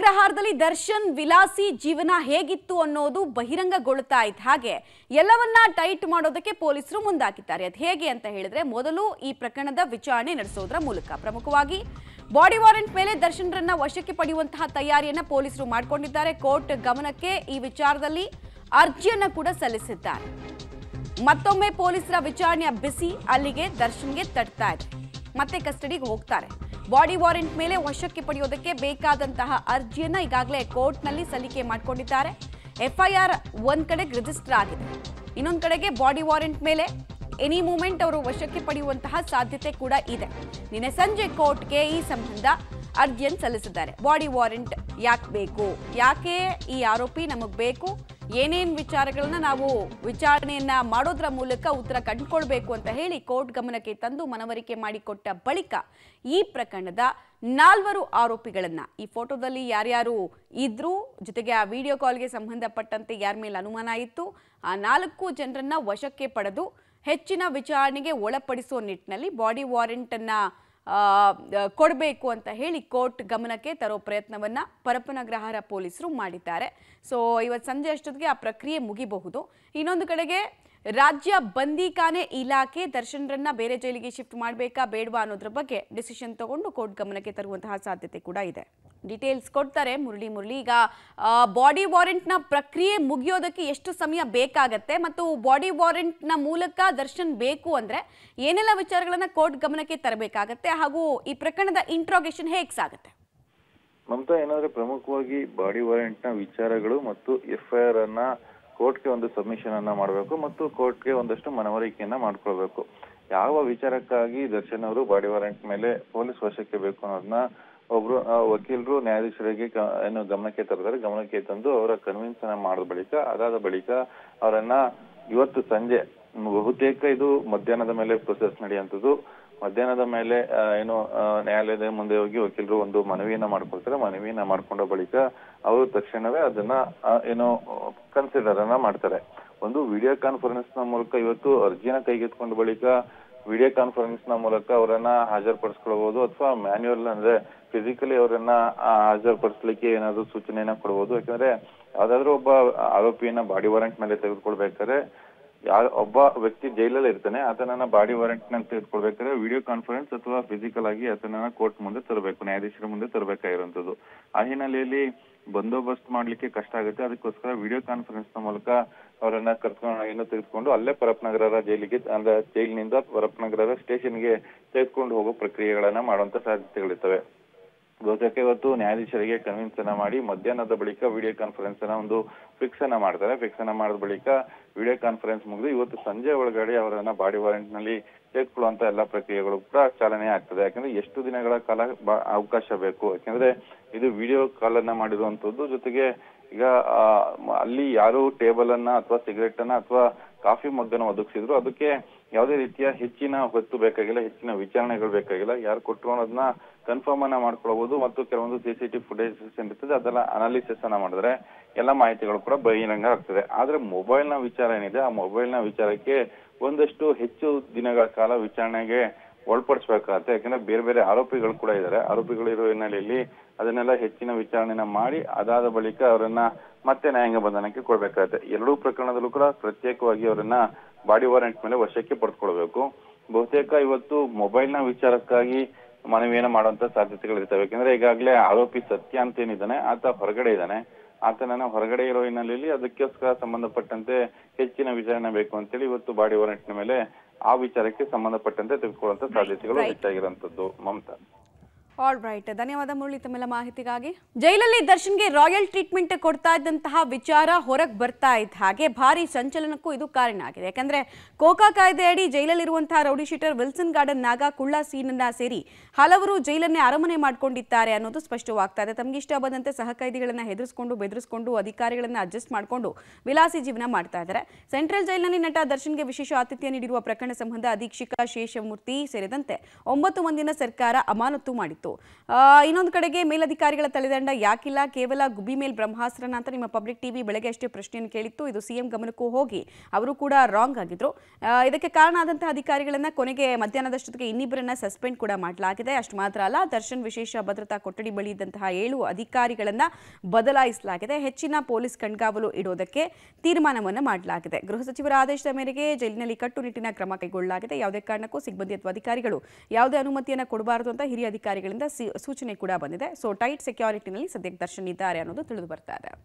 ಗ್ರಹಾರದಲ್ಲಿ ದರ್ಶನ್ ವಿಲಾಸಿ ಜೀವನ ಹೇಗಿತ್ತು ಅನ್ನೋದು ಬಹಿರಂಗಗೊಳ್ತಾ ಇದ್ದ ಹಾಗೆ ಎಲ್ಲವನ್ನ ಟೈಟ್ ಮಾಡೋದಕ್ಕೆ ಪೊಲೀಸರು ಮುಂದಾಗಿದ್ದಾರೆ ಅದು ಹೇಗೆ ಅಂತ ಹೇಳಿದ್ರೆ ಮೊದಲು ಈ ಪ್ರಕರಣದ ವಿಚಾರಣೆ ನಡೆಸೋದ್ರ ಮೂಲಕ ಪ್ರಮುಖವಾಗಿ ಬಾಡಿ ವಾರೆಂಟ್ ಮೇಲೆ ದರ್ಶನ್ರನ್ನ ವಶಕ್ಕೆ ಪಡೆಯುವಂತಹ ತಯಾರಿಯನ್ನ ಪೊಲೀಸರು ಮಾಡಿಕೊಂಡಿದ್ದಾರೆ ಕೋರ್ಟ್ ಗಮನಕ್ಕೆ ಈ ವಿಚಾರದಲ್ಲಿ ಅರ್ಜಿಯನ್ನ ಕೂಡ ಸಲ್ಲಿಸಿದ್ದಾರೆ ಮತ್ತೊಮ್ಮೆ ಪೊಲೀಸರ ವಿಚಾರಣೆಯ ಬಿಸಿ ಅಲ್ಲಿಗೆ ದರ್ಶನ್ಗೆ ತಟ್ತಾ ಇದೆ ಮತ್ತೆ ಕಸ್ಟಡಿಗೆ ಹೋಗ್ತಾರೆ ಬಾಡಿ ವಾರೆಂಟ್ ಮೇಲೆ ವಶಕ್ಕೆ ಪಡೆಯೋದಕ್ಕೆ ಬೇಕಾದಂತಹ ಅರ್ಜಿಯನ್ನು ಈಗಾಗಲೇ ಕೋರ್ಟ್ನಲ್ಲಿ ಸಲ್ಲಿಕೆ ಮಾಡಿಕೊಂಡಿದ್ದಾರೆ ಎಫ್ಐಆರ್ ಒಂದ್ ಕಡೆಗೆ ರಿಜಿಸ್ಟರ್ ಆಗಿದೆ ಇನ್ನೊಂದು ಕಡೆಗೆ ಬಾಡಿ ವಾರೆಂಟ್ ಮೇಲೆ ಎನಿ ಮೂಮೆಂಟ್ ಅವರು ವಶಕ್ಕೆ ಪಡೆಯುವಂತಹ ಸಾಧ್ಯತೆ ಕೂಡ ಇದೆ ನಿನ್ನೆ ಸಂಜೆ ಕೋರ್ಟ್ಗೆ ಈ ಸಂಬಂಧ ಅರ್ಜಿಯನ್ನು ಸಲ್ಲಿಸಿದ್ದಾರೆ ಬಾಡಿ ವಾರೆಂಟ್ ಯಾಕೆ ಬೇಕು ಯಾಕೆ ಈ ಆರೋಪಿ ನಮಗೆ ಬೇಕು ಏನೇನು ವಿಚಾರಗಳನ್ನ ನಾವು ವಿಚಾರಣೆಯನ್ನ ಮಾಡೋದ್ರ ಮೂಲಕ ಉತ್ತರ ಕಂಡುಕೊಳ್ಬೇಕು ಅಂತ ಹೇಳಿ ಕೋರ್ಟ್ ಗಮನಕ್ಕೆ ತಂದು ಮನವರಿಕೆ ಮಾಡಿಕೊಟ್ಟ ಬಳಿಕ ಈ ಪ್ರಕರಣದ ನಾಲ್ವರು ಆರೋಪಿಗಳನ್ನ ಈ ಫೋಟೋದಲ್ಲಿ ಯಾರ್ಯಾರು ಇದ್ರು ಜೊತೆಗೆ ಆ ವಿಡಿಯೋ ಕಾಲ್ಗೆ ಸಂಬಂಧಪಟ್ಟಂತೆ ಯಾರ ಮೇಲೆ ಅನುಮಾನ ಇತ್ತು ಆ ನಾಲ್ಕು ಜನರನ್ನ ವಶಕ್ಕೆ ಪಡೆದು ಹೆಚ್ಚಿನ ವಿಚಾರಣೆಗೆ ಒಳಪಡಿಸುವ ನಿಟ್ಟಿನಲ್ಲಿ ಬಾಡಿ ವಾರೆಂಟ್ ಅನ್ನ ಕೊಡಬೇಕು ಅಂತ ಹೇಳಿ ಕೋರ್ಟ್ ಗಮನಕ್ಕೆ ತರೋ ಪ್ರಯತ್ನವನ್ನು ಪರಪನಗ್ರಹಾರ ಪೊಲೀಸರು ಮಾಡಿದ್ದಾರೆ ಸೊ ಇವತ್ತು ಸಂಜೆ ಅಷ್ಟೊತ್ತಿಗೆ ಆ ಪ್ರಕ್ರಿಯೆ ಮುಗಿಬಹುದು ಇನ್ನೊಂದು ಕಡೆಗೆ ರಾಜ್ಯ ಬಂದಿಖಾನೆ ಇಲಾಖೆ ದರ್ಶನರನ್ನ ಬೇರೆ ಜೈಲಿಗೆ ಶಿಫ್ಟ್ ಮಾಡಬೇಕಾ ಬೇಡವಾ ಅನ್ನೋದ್ರ ಬಗ್ಗೆ ಡಿಸಿಷನ್ ತಗೊಂಡು ಕೋರ್ಟ್ ಗಮನಕ್ಕೆ ತರುವಂತಹ ಸಾಧ್ಯತೆ ಕೂಡ ಇದೆ ಡಿಟೇಲ್ಸ್ ಕೊಡ್ತಾರೆ ಮುರಳಿ ಮುರಳಿ ಈಗ ಬಾಡಿ ನ ಪ್ರಕ್ರಿಯೆ ಮುಗಿಯೋದಕ್ಕೆ ಎಷ್ಟು ಸಮಯ ಬೇಕಾಗತ್ತೆ ಮತ್ತು ಬಾಡಿ ನ ಮೂಲಕ ದರ್ಶನ್ ಬೇಕು ಅಂದರೆ ಏನೆಲ್ಲ ವಿಚಾರಗಳನ್ನು ಕೋರ್ಟ್ ಗಮನಕ್ಕೆ ತರಬೇಕಾಗತ್ತೆ ಹಾಗೂ ಈ ಪ್ರಕರಣದ ಇಂಟ್ರೋಗೇಷನ್ ಹೇಗೆ ಸಾಗುತ್ತೆ ಮಮತಾ ಏನಾದ್ರೆ ಪ್ರಮುಖವಾಗಿ ಬಾಡಿ ವಾರೆಂಟ್ನ ವಿಚಾರಗಳು ಮತ್ತು ಎಫ್ಐಆರ್ ಅನ್ನ ಕೋರ್ಟ್ಗೆ ಒಂದು ಸಬ್ಮಿಷನ್ ಅನ್ನ ಮಾಡಬೇಕು ಮತ್ತು ಕೋರ್ಟ್ಗೆ ಒಂದಷ್ಟು ಮನವರಿಕೆಯನ್ನ ಮಾಡ್ಕೊಳ್ಬೇಕು ಯಾವ ವಿಚಾರಕ್ಕಾಗಿ ದರ್ಶನ್ ಅವರು ಬಾಡಿ ವಾರೆಂಟ್ ಮೇಲೆ ಪೊಲೀಸ್ ವಶಕ್ಕೆ ಬೇಕು ಅನ್ನೋದನ್ನ ಒಬ್ರು ವಕೀಲರು ನ್ಯಾಯಾಧೀಶರಿಗೆ ಏನು ಗಮನಕ್ಕೆ ತರ್ತಾರೆ ಗಮನಕ್ಕೆ ತಂದು ಅವರ ಕನ್ವಿನ್ಸ್ ಅನ್ನ ಮಾಡಿದ ಬಳಿಕ ಅದಾದ ಬಳಿಕ ಅವರನ್ನ ಇವತ್ತು ಸಂಜೆ ಬಹುತೇಕ ಇದು ಮಧ್ಯಾಹ್ನದ ಮೇಲೆ ಪ್ರೊಸೆಸ್ ನಡೆಯುವಂಥದ್ದು ಮಧ್ಯಾಹ್ನದ ಮೇಲೆ ಏನು ನ್ಯಾಯಾಲಯದ ಮುಂದೆ ಹೋಗಿ ವಕೀಲರು ಒಂದು ಮನವಿಯನ್ನ ಮಾಡ್ಕೊಳ್ತಾರೆ ಮನವಿಯನ್ನ ಮಾಡ್ಕೊಂಡ ಬಳಿಕ ಅವರು ತಕ್ಷಣವೇ ಅದನ್ನ ಏನೋ ಕನ್ಸಿಡರ್ ಅನ್ನ ಮಾಡ್ತಾರೆ ಒಂದು ವಿಡಿಯೋ ಕಾನ್ಫರೆನ್ಸ್ ನ ಮೂಲಕ ಇವತ್ತು ಅರ್ಜಿನ ಕೈಗೆತ್ಕೊಂಡ ಬಳಿಕ ವಿಡಿಯೋ ಕಾನ್ಫರೆನ್ಸ್ ನ ಮೂಲಕ ಅವರನ್ನ ಹಾಜರುಪಡಿಸ್ಕೊಳ್ಬಹುದು ಅಥವಾ ಮ್ಯಾನ್ಯುಯಲ್ ಅಂದ್ರೆ ಫಿಸಿಕಲಿ ಅವರನ್ನ ಹಾಜರುಪಡಿಸಲಿಕ್ಕೆ ಏನಾದ್ರು ಸೂಚನೆಯನ್ನ ಕೊಡಬಹುದು ಯಾಕಂದ್ರೆ ಯಾವ್ದಾದ್ರು ಒಬ್ಬ ಆರೋಪಿಯನ್ನ ಬಾಡಿ ವಾರೆಂಟ್ ಮೇಲೆ ತೆಗೆದುಕೊಳ್ಬೇಕಾದ್ರೆ ಯಾವ ಒಬ್ಬ ವ್ಯಕ್ತಿ ಜೈಲಲ್ಲಿ ಇರ್ತಾನೆ ಆತನನ್ನ ಬಾಡಿ ವಾರೆಂಟ್ ನಲ್ಲಿ ತೆಗೆದುಕೊಳ್ಬೇಕಾದ್ರೆ ವಿಡಿಯೋ ಕಾನ್ಫರೆನ್ಸ್ ಅಥವಾ ಫಿಸಿಕಲ್ ಆಗಿ ಆತನನ್ನ ಕೋರ್ಟ್ ಮುಂದೆ ತರಬೇಕು ನ್ಯಾಯಾಧೀಶರ ಮುಂದೆ ತರಬೇಕಾಗಿರುವಂತದ್ದು ಆ ಹಿನ್ನೆಲೆಯಲ್ಲಿ ಬಂದೋಬಸ್ತ್ ಮಾಡ್ಲಿಕ್ಕೆ ಕಷ್ಟ ಆಗುತ್ತೆ ಅದಕ್ಕೋಸ್ಕರ ವಿಡಿಯೋ ಕಾನ್ಫರೆನ್ಸ್ ನ ಮೂಲಕ ಅವರನ್ನ ಕರ್ಕೊಂಡು ಏನೋ ತೆಗೆದುಕೊಂಡು ಅಲ್ಲೇ ಪರಪ್ನಗರ ಜೈಲಿಗೆ ಅಂದ್ರೆ ಜೈಲಿನಿಂದ ಸ್ಟೇಷನ್ ಗೆ ತೆಗೆದುಕೊಂಡು ಹೋಗೋ ಪ್ರಕ್ರಿಯೆಗಳನ್ನ ಮಾಡುವಂತ ಸಾಧ್ಯತೆಗಳಿರ್ತವೆ ಗೃಹ ಇವತ್ತು ನ್ಯಾಯಾಧೀಶರಿಗೆ ಕನ್ವಿನ್ಸ್ ಅನ್ನ ಮಾಡಿ ಮಧ್ಯಾಹ್ನದ ಬಳಿಕ ವಿಡಿಯೋ ಕಾನ್ಫರೆನ್ಸ್ ಅನ್ನ ಒಂದು ಫಿಕ್ಸ್ ಅನ್ನ ಮಾಡ್ತಾರೆ ಫಿಕ್ಸ್ ಅನ್ನ ಮಾಡಿದ ಬಳಿಕ ವಿಡಿಯೋ ಕಾನ್ಫರೆನ್ಸ್ ಮುಗಿದು ಇವತ್ತು ಸಂಜೆ ಒಳಗಡೆ ಅವರನ್ನ ಬಾಡಿ ವಾರೆಂಟ್ ನಲ್ಲಿ ಸೇರ್ಕೊಳ್ಳುವಂತ ಎಲ್ಲ ಪ್ರಕ್ರಿಯೆಗಳು ಕೂಡ ಚಾಲನೆ ಆಗ್ತದೆ ಯಾಕಂದ್ರೆ ಎಷ್ಟು ದಿನಗಳ ಕಾಲ ಅವಕಾಶ ಬೇಕು ಯಾಕಂದ್ರೆ ಇದು ವಿಡಿಯೋ ಕಾಲ್ ಅನ್ನ ಮಾಡಿರುವಂತದ್ದು ಜೊತೆಗೆ ಈಗ ಅಲ್ಲಿ ಯಾರು ಟೇಬಲ್ ಅನ್ನ ಅಥವಾ ಸಿಗರೆಟ್ ಅನ್ನ ಅಥವಾ ಕಾಫಿ ಮಗ್ಗನ್ನು ಒದಗಿಸಿದ್ರು ಅದಕ್ಕೆ ಯಾವುದೇ ರೀತಿಯ ಹೆಚ್ಚಿನ ಹೊತ್ತು ಬೇಕಾಗಿಲ್ಲ ಹೆಚ್ಚಿನ ವಿಚಾರಣೆಗಳು ಬೇಕಾಗಿಲ್ಲ ಯಾರು ಕೊಟ್ಟರು ಅನ್ನೋದನ್ನ ಕನ್ಫರ್ಮ್ ಅನ್ನ ಮಾಡ್ಕೊಳ್ಬಹುದು ಮತ್ತು ಕೆಲವೊಂದು ಸಿ ಸಿ ಟಿ ಫುಟೇಜಸ್ ಏನಿರ್ತದೆ ಅದೆಲ್ಲ ಅನಾಲಿಸಿಸ್ ಅನ್ನ ಮಾಡಿದ್ರೆ ಎಲ್ಲ ಮಾಹಿತಿಗಳು ಕೂಡ ಬಹಿರಂಗ ಆಗ್ತದೆ ಆದ್ರೆ ಮೊಬೈಲ್ ನ ವಿಚಾರ ಏನಿದೆ ಆ ಮೊಬೈಲ್ ನ ವಿಚಾರಕ್ಕೆ ಒಂದಷ್ಟು ಹೆಚ್ಚು ದಿನಗಳ ಕಾಲ ವಿಚಾರಣೆಗೆ ಒಳಪಡಿಸಬೇಕಾಗತ್ತೆ ಯಾಕಂದ್ರೆ ಬೇರೆ ಬೇರೆ ಆರೋಪಿಗಳು ಕೂಡ ಇದ್ದಾರೆ ಆರೋಪಿಗಳು ಆರೋಪಿಗಳಿರೋ ಹಿನ್ನೆಲೆಯಲ್ಲಿ ಅದನ್ನೆಲ್ಲ ಹೆಚ್ಚಿನ ವಿಚಾರಣೆನ ಮಾಡಿ ಅದಾದ ಬಳಿಕ ಅವರನ್ನ ಮತ್ತೆ ನ್ಯಾಯಾಂಗ ಬಂಧನಕ್ಕೆ ಕೊಡ್ಬೇಕಾಗತ್ತೆ ಎರಡೂ ಪ್ರಕರಣದಲ್ಲೂ ಕೂಡ ಪ್ರತ್ಯೇಕವಾಗಿ ಅವರನ್ನ ಬಾಡಿ ವಾರೆಂಟ್ ಮೇಲೆ ವಶಕ್ಕೆ ಪಡೆದುಕೊಳ್ಬೇಕು ಬಹುತೇಕ ಇವತ್ತು ಮೊಬೈಲ್ನ ವಿಚಾರಕ್ಕಾಗಿ ಮನವಿಯನ್ನ ಮಾಡುವಂತ ಸಾಧ್ಯತೆಗಳು ಇರ್ತವೆ ಯಾಕಂದ್ರೆ ಈಗಾಗಲೇ ಆರೋಪಿ ಸತ್ಯ ಅಂತ ಏನಿದ್ದಾನೆ ಆತ ಹೊರಗಡೆ ಇದ್ದಾನೆ ಆತನನ್ನ ಹೊರಗಡೆ ಇರೋ ಹಿನ್ನೆಲೆಯಲ್ಲಿ ಅದಕ್ಕೋಸ್ಕರ ಸಂಬಂಧಪಟ್ಟಂತೆ ಹೆಚ್ಚಿನ ವಿಚಾರಣೆ ಬೇಕು ಅಂತೇಳಿ ಇವತ್ತು ಬಾಡಿ ವಾರೆಂಟ್ನ ಮೇಲೆ ಆ ವಿಚಾರಕ್ಕೆ ಸಂಬಂಧಪಟ್ಟಂತೆ ತಿಳ್ಕೊಳ್ಳುವಂತ ಸಾಧ್ಯತೆಗಳು ಹೆಚ್ಚಾಗಿರುವಂತದ್ದು ಮಮತಾ ಆಲ್ ರೈಟ್ ಧನ್ಯವಾದ ಮುರಳಿ ತಮ್ಮೆಲ್ಲ ಮಾಹಿತಿಗಾಗಿ ಜೈಲಲ್ಲಿ ದರ್ಶನ್ಗೆ ರಾಯಲ್ ಟ್ರೀಟ್ಮೆಂಟ್ ಕೊಡ್ತಾ ಇದ್ದಂತಹ ವಿಚಾರ ಹೊರಗೆ ಬರ್ತಾ ಇದ್ದ ಹಾಗೆ ಭಾರಿ ಸಂಚಲನಕ್ಕೂ ಇದು ಕಾರಣ ಆಗಿದೆ ಯಾಕಂದ್ರೆ ಕೋಕಾ ಕಾಯ್ದೆಯಡಿ ಜೈಲಲ್ಲಿರುವಂತಹ rowdy sheeter Wilson Garden Naga ಕುಳ್ಳ ಸೀನನ್ನ ಸೇರಿ ಹಲವರು ಜೈಲನ್ನೇ ಅರಮನೆ ಮಾಡಿಕೊಂಡಿದ್ದಾರೆ ಅನ್ನೋದು ಸ್ಪಷ್ಟವಾಗ್ತಾ ಇದೆ ಇಷ್ಟ ಬಂದಂತೆ ಸಹಕೈದಿಗಳನ್ನ ಹೆದರಿಸಿಕೊಂಡು ಬೆದರಿಸಿಕೊಂಡು ಅಧಿಕಾರಿಗಳನ್ನ ಅಡ್ಜಸ್ಟ್ ಮಾಡಿಕೊಂಡು ವಿಲಾಸಿ ಜೀವನ ಮಾಡ್ತಾ ಇದ್ದಾರೆ ಸೆಂಟ್ರಲ್ ಜೈಲಿನಲ್ಲಿ ನಟ ದರ್ಶನ್ಗೆ ವಿಶೇಷ ಆತಿಥ್ಯ ನೀಡಿರುವ ಪ್ರಕರಣ ಸಂಬಂಧ ಅಧೀಕ್ಷಕ ಶೇಷಮೂರ್ತಿ ಸೇರಿದಂತೆ ಒಂಬತ್ತು ಮಂದಿನ ಸರ್ಕಾರ ಅಮಾನತು ಮಾಡಿತ್ತು ಬಂತು ಇನ್ನೊಂದು ಕಡೆಗೆ ಮೇಲಧಿಕಾರಿಗಳ ತಲೆದಂಡ ಯಾಕಿಲ್ಲ ಕೇವಲ ಗುಬಿ ಮೇಲ್ ಬ್ರಹ್ಮಾಸ್ತ್ರನ ಅಂತ ನಿಮ್ಮ ಪಬ್ಲಿಕ್ ಟಿವಿ ಬೆಳಗ್ಗೆ ಅಷ್ಟೇ ಪ್ರಶ್ನೆಯನ್ನು ಕೇಳಿತ್ತು ಇದು ಸಿಎಂ ಗಮನಕ್ಕೂ ಹೋಗಿ ಅವರು ಕೂಡ ರಾಂಗ್ ಆಗಿದ್ರು ಇದಕ್ಕೆ ಕಾರಣ ಆದಂತಹ ಅಧಿಕಾರಿಗಳನ್ನ ಕೊನೆಗೆ ಮಧ್ಯಾಹ್ನದಷ್ಟೊತ್ತಿಗೆ ಇನ್ನಿಬ್ಬರನ್ನ ಸಸ್ಪೆಂಡ್ ಕೂಡ ಮಾಡಲಾಗಿದೆ ಅಷ್ಟು ಮಾತ್ರ ಅಲ್ಲ ದರ್ಶನ್ ವಿಶೇಷ ಭದ್ರತಾ ಕೊಠಡಿ ಬಳಿ ಇದ್ದಂತಹ ಏಳು ಅಧಿಕಾರಿಗಳನ್ನ ಬದಲಾಯಿಸಲಾಗಿದೆ ಹೆಚ್ಚಿನ ಪೊಲೀಸ್ ಕಣ್ಗಾವಲು ಇಡೋದಕ್ಕೆ ತೀರ್ಮಾನವನ್ನು ಮಾಡಲಾಗಿದೆ ಗೃಹ ಸಚಿವರ ಆದೇಶದ ಮೇರೆಗೆ ಜೈಲಿನಲ್ಲಿ ಕಟ್ಟುನಿಟ್ಟಿನ ಕ್ರಮ ಕೈಗೊಳ್ಳಲಾಗಿದೆ ಯಾವುದೇ ಕಾರಣಕ್ಕೂ ಸಿಬ್ಬಂದಿ ಅಥವಾ ಅಧಿಕಾರಿಗಳು ಯಾವುದೇ ಅನುಮತಿಯನ್ನು ಕೊಡಬಾರದು ಅಂತ ಹಿರಿಯ ಅಧಿಕಾರಿಗಳಿಂದ ಸೂಚನೆ ಕೂಡ ಬಂದಿದೆ ಸೊ ಟೈಟ್ ಸೆಕ್ಯೂರಿಟಿನಲ್ಲಿ ಸದ್ಯಕ್ಕೆ ದರ್ಶನ್ ಇದ್ದಾರೆ ಅನ್ನೋದು ತಿಳಿದು ಬರ್ತಾ ಇದೆ